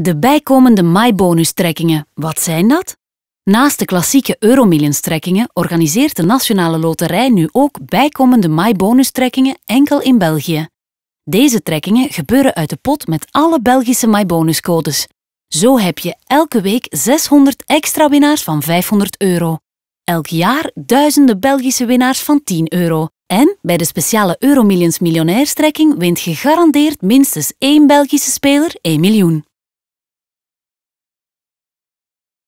De bijkomende Mybonus-trekkingen. wat zijn dat? Naast de klassieke euromillions-trekkingen organiseert de Nationale Loterij nu ook bijkomende Mybonus-trekkingen enkel in België. Deze trekkingen gebeuren uit de pot met alle Belgische Mybonus-codes. Zo heb je elke week 600 extra winnaars van 500 euro. Elk jaar duizenden Belgische winnaars van 10 euro. En bij de speciale Euromillions miljonairstrekking wint gegarandeerd minstens één Belgische speler 1 miljoen.